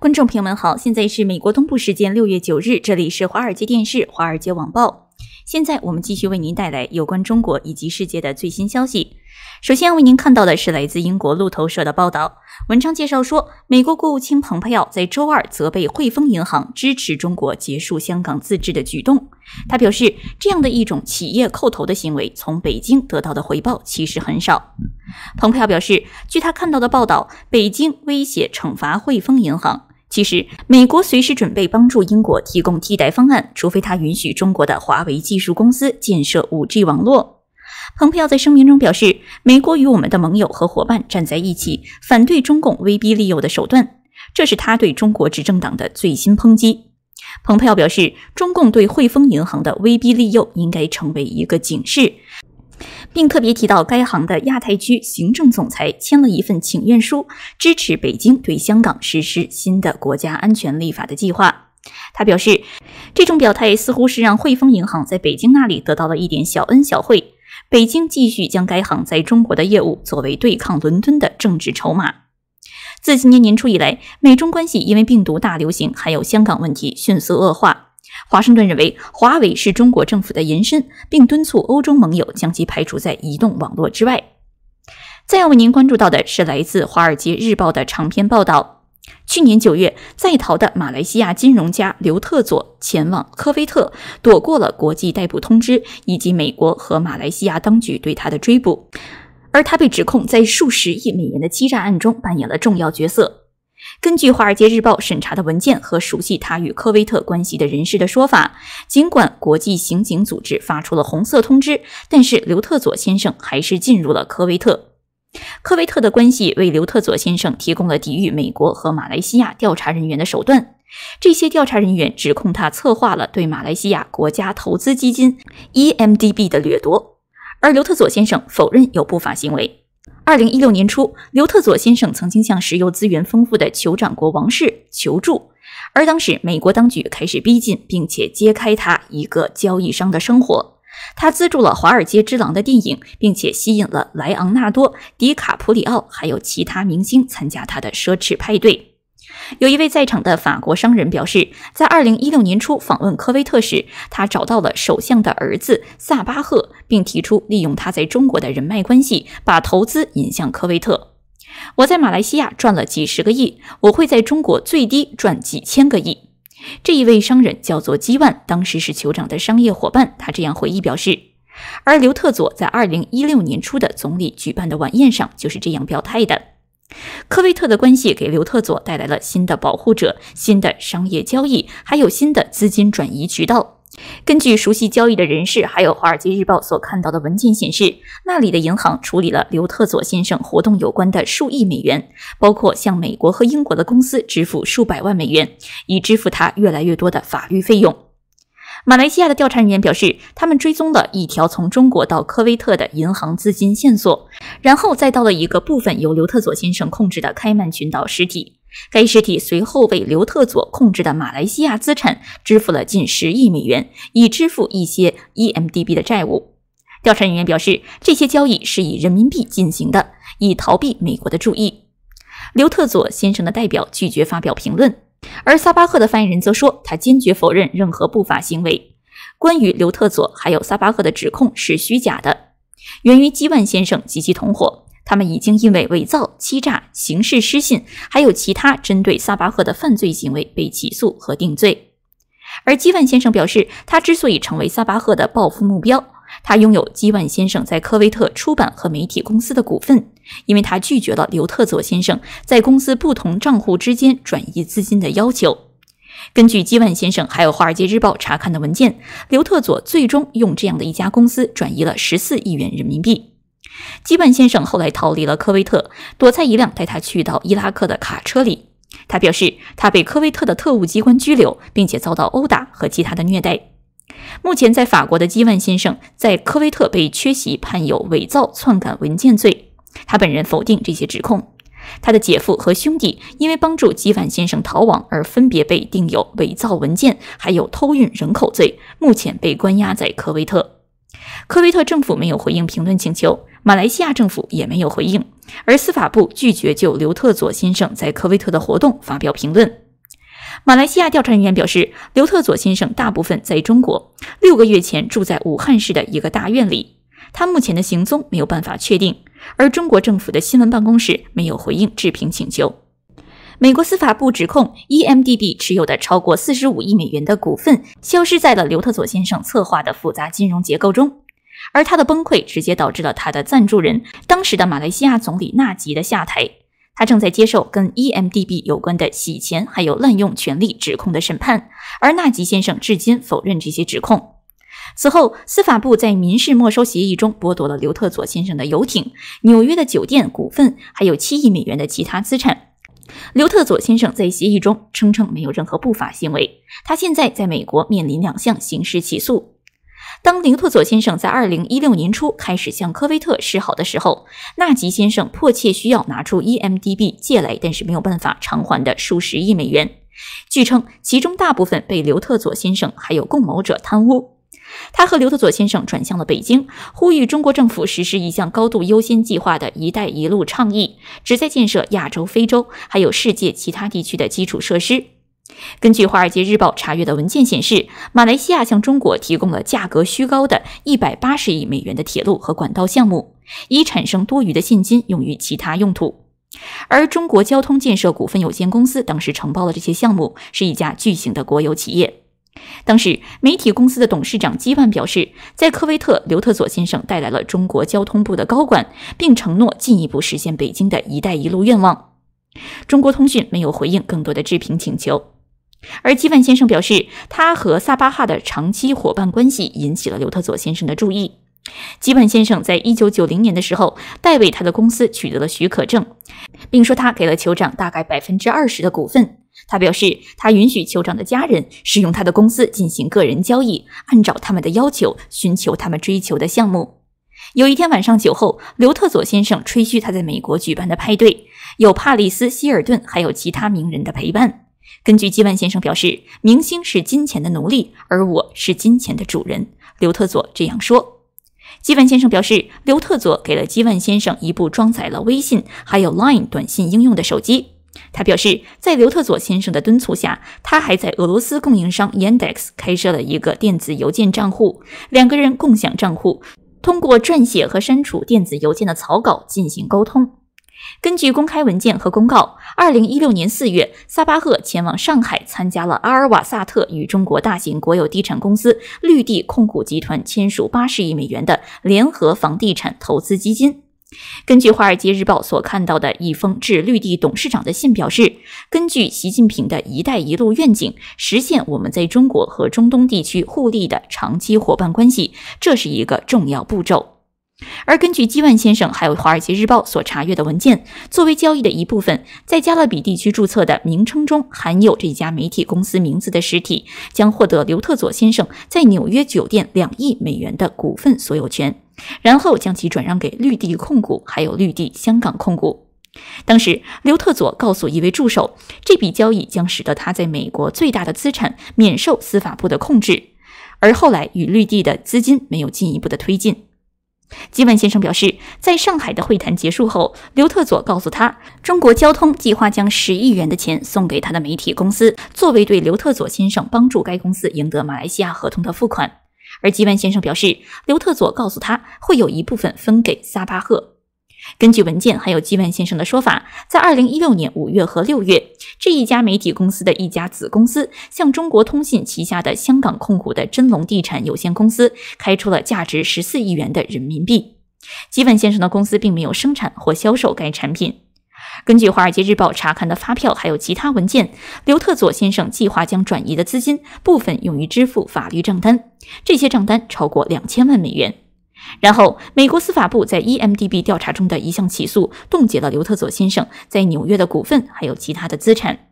观众朋友们好，现在是美国东部时间六月九日，这里是华尔街电视、华尔街网报。现在我们继续为您带来有关中国以及世界的最新消息。首先为您看到的是来自英国路透社的报道，文章介绍说，美国国务卿蓬佩奥在周二责备汇丰银行支持中国结束香港自治的举动。他表示，这样的一种企业叩头的行为，从北京得到的回报其实很少。蓬佩奥表示，据他看到的报道，北京威胁惩罚汇丰银行。其实，美国随时准备帮助英国提供替代方案，除非他允许中国的华为技术公司建设 5G 网络。蓬佩奥在声明中表示，美国与我们的盟友和伙伴站在一起，反对中共威逼利诱的手段。这是他对中国执政党的最新抨击。蓬佩奥表示，中共对汇丰银行的威逼利诱应该成为一个警示。并特别提到，该行的亚太区行政总裁签了一份请愿书，支持北京对香港实施新的国家安全立法的计划。他表示，这种表态似乎是让汇丰银行在北京那里得到了一点小恩小惠。北京继续将该行在中国的业务作为对抗伦敦的政治筹码。自今年年初以来，美中关系因为病毒大流行还有香港问题迅速恶化。华盛顿认为华为是中国政府的延伸，并敦促欧洲盟友将其排除在移动网络之外。再要为您关注到的是来自《华尔街日报》的长篇报道：去年九月，在逃的马来西亚金融家刘特佐前往科威特，躲过了国际逮捕通知以及美国和马来西亚当局对他的追捕，而他被指控在数十亿美元的欺诈案中扮演了重要角色。根据《华尔街日报》审查的文件和熟悉他与科威特关系的人士的说法，尽管国际刑警组织发出了红色通知，但是刘特佐先生还是进入了科威特。科威特的关系为刘特佐先生提供了抵御美国和马来西亚调查人员的手段。这些调查人员指控他策划了对马来西亚国家投资基金 EMDB 的掠夺，而刘特佐先生否认有不法行为。二零一六年初，刘特佐先生曾经向石油资源丰富的酋长国王室求助，而当时美国当局开始逼近，并且揭开他一个交易商的生活。他资助了《华尔街之狼》的电影，并且吸引了莱昂纳多·迪卡普里奥还有其他明星参加他的奢侈派对。有一位在场的法国商人表示，在2016年初访问科威特时，他找到了首相的儿子萨巴赫，并提出利用他在中国的人脉关系，把投资引向科威特。我在马来西亚赚了几十个亿，我会在中国最低赚几千个亿。这一位商人叫做基万，当时是酋长的商业伙伴，他这样回忆表示。而刘特佐在2016年初的总理举办的晚宴上，就是这样表态的。科威特的关系给刘特佐带来了新的保护者、新的商业交易，还有新的资金转移渠道。根据熟悉交易的人士，还有《华尔街日报》所看到的文件显示，那里的银行处理了刘特佐先生活动有关的数亿美元，包括向美国和英国的公司支付数百万美元，以支付他越来越多的法律费用。马来西亚的调查人员表示，他们追踪了一条从中国到科威特的银行资金线索，然后再到了一个部分由刘特佐先生控制的开曼群岛实体。该实体随后为刘特佐控制的马来西亚资产支付了近十亿美元，以支付一些 EMDB 的债务。调查人员表示，这些交易是以人民币进行的，以逃避美国的注意。刘特佐先生的代表拒绝发表评论。而萨巴赫的发言人则说，他坚决否认任何不法行为。关于刘特佐还有萨巴赫的指控是虚假的，源于基万先生及其同伙，他们已经因为伪造、欺诈、刑事失信，还有其他针对萨巴赫的犯罪行为被起诉和定罪。而基万先生表示，他之所以成为萨巴赫的报复目标，他拥有基万先生在科威特出版和媒体公司的股份。因为他拒绝了刘特佐先生在公司不同账户之间转移资金的要求。根据基万先生还有《华尔街日报》查看的文件，刘特佐最终用这样的一家公司转移了十四亿元人民币。基万先生后来逃离了科威特，躲在一辆带他去到伊拉克的卡车里。他表示，他被科威特的特务机关拘留，并且遭到殴打和其他的虐待。目前在法国的基万先生在科威特被缺席判有伪造、篡改文件罪。他本人否定这些指控。他的姐夫和兄弟因为帮助基范先生逃亡而分别被定有伪造文件，还有偷运人口罪，目前被关押在科威特。科威特政府没有回应评论请求，马来西亚政府也没有回应，而司法部拒绝就刘特佐先生在科威特的活动发表评论。马来西亚调查人员表示，刘特佐先生大部分在中国，六个月前住在武汉市的一个大院里。他目前的行踪没有办法确定，而中国政府的新闻办公室没有回应置评请求。美国司法部指控 EMDB 持有的超过四十五亿美元的股份消失在了刘特佐先生策划的复杂金融结构中，而他的崩溃直接导致了他的赞助人当时的马来西亚总理纳吉的下台。他正在接受跟 EMDB 有关的洗钱还有滥用权力指控的审判，而纳吉先生至今否认这些指控。此后，司法部在民事没收协议中剥夺了刘特佐先生的游艇、纽约的酒店股份，还有七亿美元的其他资产。刘特佐先生在协议中声称没有任何不法行为。他现在在美国面临两项刑事起诉。当林特佐先生在二零一六年初开始向科威特示好的时候，纳吉先生迫切需要拿出 EMDB 借来，但是没有办法偿还的数十亿美元。据称，其中大部分被刘特佐先生还有共谋者贪污。他和刘德佐先生转向了北京，呼吁中国政府实施一项高度优先计划的“一带一路”倡议，旨在建设亚洲、非洲还有世界其他地区的基础设施。根据《华尔街日报》查阅的文件显示，马来西亚向中国提供了价格虚高的180亿美元的铁路和管道项目，以产生多余的现金用于其他用途。而中国交通建设股份有限公司当时承包了这些项目，是一家巨型的国有企业。当时，媒体公司的董事长基万表示，在科威特，刘特佐先生带来了中国交通部的高管，并承诺进一步实现北京的一带一路愿望。中国通讯没有回应更多的置评请求。而基万先生表示，他和萨巴哈的长期伙伴关系引起了刘特佐先生的注意。基本先生在一九九零年的时候，代为他的公司取得了许可证，并说他给了酋长大概百分之二十的股份。他表示，他允许酋长的家人使用他的公司进行个人交易，按照他们的要求寻求他们追求的项目。有一天晚上酒后，刘特佐先生吹嘘他在美国举办的派对有帕里斯希尔顿还有其他名人的陪伴。根据基万先生表示，明星是金钱的奴隶，而我是金钱的主人。刘特佐这样说。基万先生表示，刘特佐给了基万先生一部装载了微信还有 Line 短信应用的手机。他表示，在刘特佐先生的敦促下，他还在俄罗斯供应商 Yandex 开设了一个电子邮件账户，两个人共享账户，通过撰写和删除电子邮件的草稿进行沟通。根据公开文件和公告，二零一六年四月，萨巴赫前往上海参加了阿尔瓦萨特与中国大型国有地产公司绿地控股集团签署八十亿美元的联合房地产投资基金。根据《华尔街日报》所看到的一封致绿地董事长的信，表示：“根据习近平的一带一路愿景，实现我们在中国和中东地区互利的长期伙伴关系，这是一个重要步骤。”而根据基万先生还有《华尔街日报》所查阅的文件，作为交易的一部分，在加勒比地区注册的名称中含有这家媒体公司名字的实体，将获得刘特佐先生在纽约酒店两亿美元的股份所有权，然后将其转让给绿地控股还有绿地香港控股。当时，刘特佐告诉一位助手，这笔交易将使得他在美国最大的资产免受司法部的控制。而后来与绿地的资金没有进一步的推进。吉万先生表示，在上海的会谈结束后，刘特佐告诉他，中国交通计划将十亿元的钱送给他的媒体公司，作为对刘特佐先生帮助该公司赢得马来西亚合同的付款。而吉万先生表示，刘特佐告诉他会有一部分分给萨巴赫。根据文件，还有基万先生的说法，在二零一六年五月和六月，这一家媒体公司的一家子公司向中国通信旗下的香港控股的真龙地产有限公司开出了价值十四亿元的人民币。基万先生的公司并没有生产或销售该产品。根据《华尔街日报》查看的发票还有其他文件，刘特佐先生计划将转移的资金部分用于支付法律账单，这些账单超过两千万美元。然后，美国司法部在 EMDB 调查中的一项起诉冻结了刘特佐先生在纽约的股份，还有其他的资产。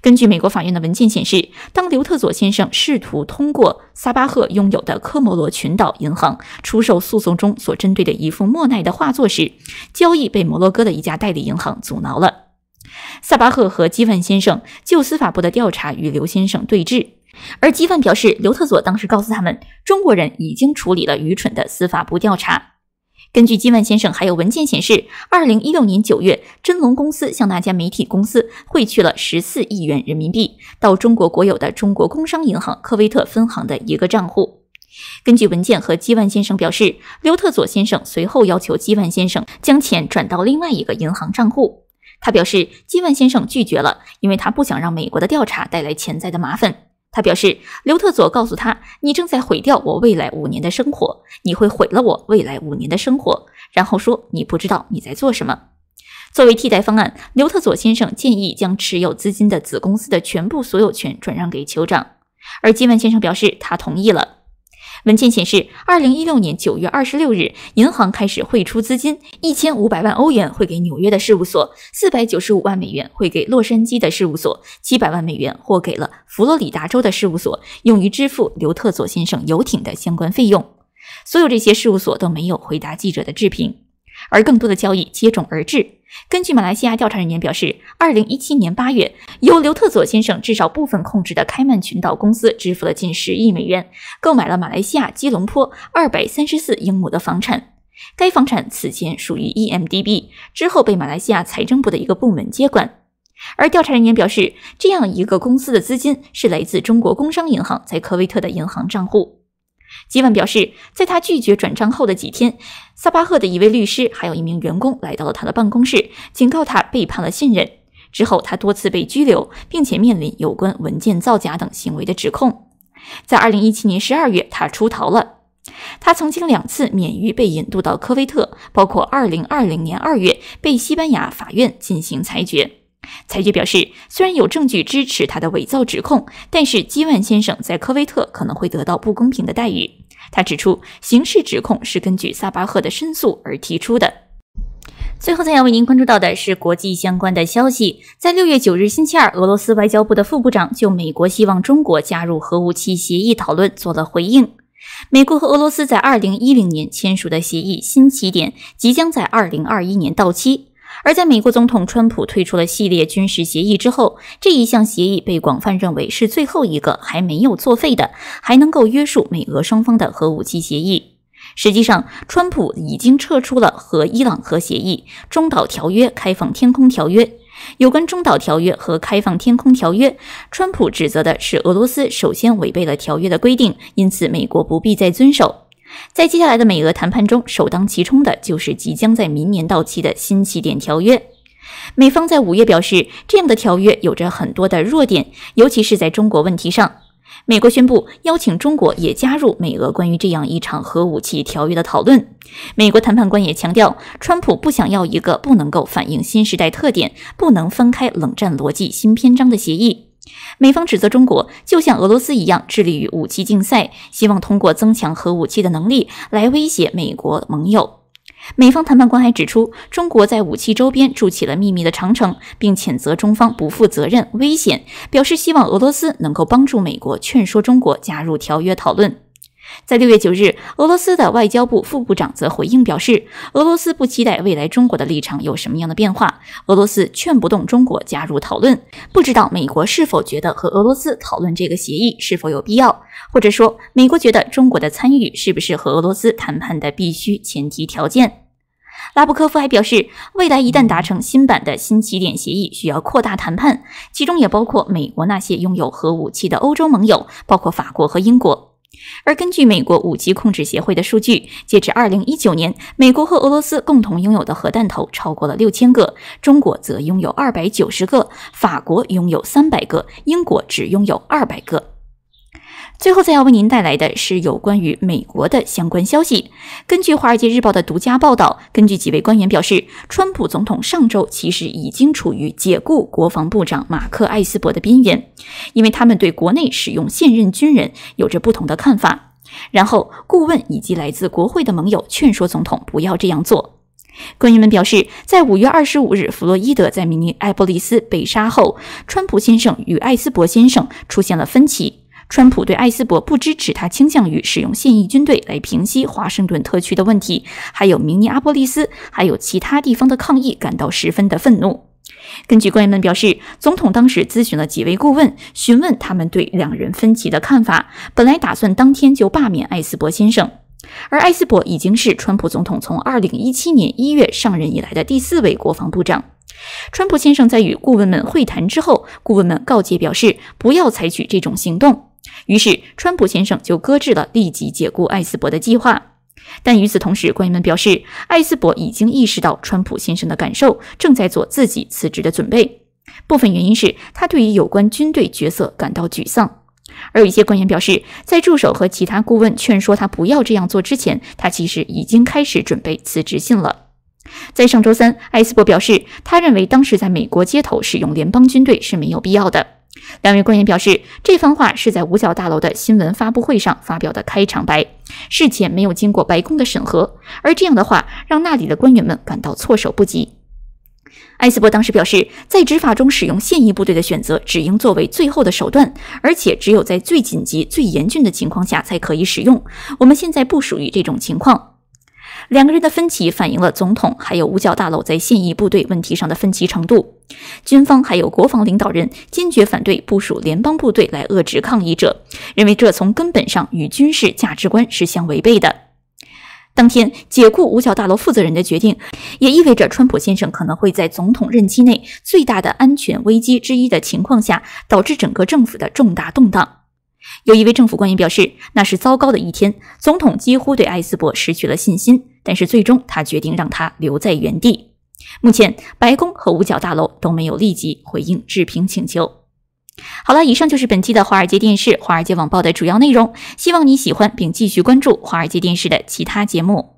根据美国法院的文件显示，当刘特佐先生试图通过萨巴赫拥有的科摩罗群岛银行出售诉讼中所针对的一幅莫奈的画作时，交易被摩洛哥的一家代理银行阻挠了。萨巴赫和基万先生就司法部的调查与刘先生对峙。而基万表示，刘特佐当时告诉他们，中国人已经处理了愚蠢的司法部调查。根据基万先生还有文件显示，二零一六年九月，真龙公司向那家媒体公司汇去了十四亿元人民币，到中国国有的中国工商银行科威特分行的一个账户。根据文件和基万先生表示，刘特佐先生随后要求基万先生将钱转到另外一个银行账户。他表示，基万先生拒绝了，因为他不想让美国的调查带来潜在的麻烦。他表示，刘特佐告诉他：“你正在毁掉我未来五年的生活，你会毁了我未来五年的生活。”然后说：“你不知道你在做什么。”作为替代方案，刘特佐先生建议将持有资金的子公司的全部所有权转让给酋长，而基文先生表示他同意了。文件显示，二零一六年九月二十六日，银行开始汇出资金一千五百万欧元，汇给纽约的事务所；四百九十五万美元汇给洛杉矶的事务所；七百万美元或给了佛罗里达州的事务所，用于支付刘特佐先生游艇的相关费用。所有这些事务所都没有回答记者的置评。而更多的交易接踵而至。根据马来西亚调查人员表示，2017年8月，由刘特佐先生至少部分控制的开曼群岛公司支付了近十亿美元，购买了马来西亚吉隆坡234英亩的房产。该房产此前属于 EMDB，之后被马来西亚财政部的一个部门接管。而调查人员表示，这样一个公司的资金是来自中国工商银行在科威特的银行账户。吉万表示，在他拒绝转账后的几天，萨巴赫的一位律师还有一名员工来到了他的办公室，警告他背叛了信任。之后，他多次被拘留，并且面临有关文件造假等行为的指控。在二零一七年十二月，他出逃了。他曾经两次免于被引渡到科威特，包括二零二零年二月被西班牙法院进行裁决。裁决表示，虽然有证据支持他的伪造指控，但是基万先生在科威特可能会得到不公平的待遇。他指出，刑事指控是根据萨巴赫的申诉而提出的。最后，再要为您关注到的是国际相关的消息。在六月九日星期二，俄罗斯外交部的副部长就美国希望中国加入核武器协议讨论做了回应。美国和俄罗斯在二零一零年签署的协议新起点即将在二零二一年到期。而在美国总统川普退出了系列军事协议之后，这一项协议被广泛认为是最后一个还没有作废的，还能够约束美俄双方的核武器协议。实际上，川普已经撤出了和伊朗核协议、中导条约、开放天空条约。有关中导条约和开放天空条约，川普指责的是俄罗斯首先违背了条约的规定，因此美国不必再遵守。在接下来的美俄谈判中，首当其冲的就是即将在明年到期的新起点条约。美方在五月表示，这样的条约有着很多的弱点，尤其是在中国问题上。美国宣布邀请中国也加入美俄关于这样一场核武器条约的讨论。美国谈判官也强调，川普不想要一个不能够反映新时代特点、不能翻开冷战逻辑新篇章的协议。美方指责中国就像俄罗斯一样，致力于武器竞赛，希望通过增强核武器的能力来威胁美国盟友。美方谈判官还指出，中国在武器周边筑起了秘密的长城，并谴责中方不负责任、危险，表示希望俄罗斯能够帮助美国劝说中国加入条约讨论。在六月九日，俄罗斯的外交部副部长则回应表示，俄罗斯不期待未来中国的立场有什么样的变化。俄罗斯劝不动中国加入讨论，不知道美国是否觉得和俄罗斯讨论这个协议是否有必要，或者说美国觉得中国的参与是不是和俄罗斯谈判的必须前提条件？拉布科夫还表示，未来一旦达成新版的新起点协议，需要扩大谈判，其中也包括美国那些拥有核武器的欧洲盟友，包括法国和英国。而根据美国武器控制协会的数据，截至2019年，美国和俄罗斯共同拥有的核弹头超过了6000个，中国则拥有290个，法国拥有300个，英国只拥有200个。最后，再要为您带来的是有关于美国的相关消息。根据《华尔街日报》的独家报道，根据几位官员表示，川普总统上周其实已经处于解雇国防部长马克·艾斯伯的边缘，因为他们对国内使用现任军人有着不同的看法。然后，顾问以及来自国会的盟友劝说总统不要这样做。官员们表示，在五月二十五日，弗洛伊德在明尼阿波利斯被杀后，川普先生与艾斯伯先生出现了分歧。川普对艾斯伯不支持他倾向于使用现役军队来平息华盛顿特区的问题，还有明尼阿波利斯，还有其他地方的抗议感到十分的愤怒。根据官员们表示，总统当时咨询了几位顾问，询问他们对两人分歧的看法，本来打算当天就罢免艾斯伯先生。而艾斯伯已经是川普总统从二零一七年一月上任以来的第四位国防部长。川普先生在与顾问们会谈之后，顾问们告诫表示不要采取这种行动。于是，川普先生就搁置了立即解雇艾斯伯的计划。但与此同时，官员们表示，艾斯伯已经意识到川普先生的感受，正在做自己辞职的准备。部分原因是他对于有关军队角色感到沮丧。而有一些官员表示，在助手和其他顾问劝说他不要这样做之前，他其实已经开始准备辞职信了。在上周三，艾斯伯表示，他认为当时在美国街头使用联邦军队是没有必要的。两位官员表示，这番话是在五角大楼的新闻发布会上发表的开场白，事前没有经过白宫的审核。而这样的话，让那里的官员们感到措手不及。埃斯珀当时表示，在执法中使用现役部队的选择，只应作为最后的手段，而且只有在最紧急、最严峻的情况下才可以使用。我们现在不属于这种情况。两个人的分歧反映了总统还有五角大楼在现役部队问题上的分歧程度。军方还有国防领导人坚决反对部署联邦部队来遏制抗议者，认为这从根本上与军事价值观是相违背的。当天解雇五角大楼负责人的决定，也意味着川普先生可能会在总统任期内最大的安全危机之一的情况下，导致整个政府的重大动荡。有一位政府官员表示，那是糟糕的一天，总统几乎对埃斯珀失去了信心，但是最终他决定让他留在原地。目前，白宫和五角大楼都没有立即回应置评请求。好了，以上就是本期的《华尔街电视》《华尔街网报》的主要内容，希望你喜欢并继续关注《华尔街电视》的其他节目。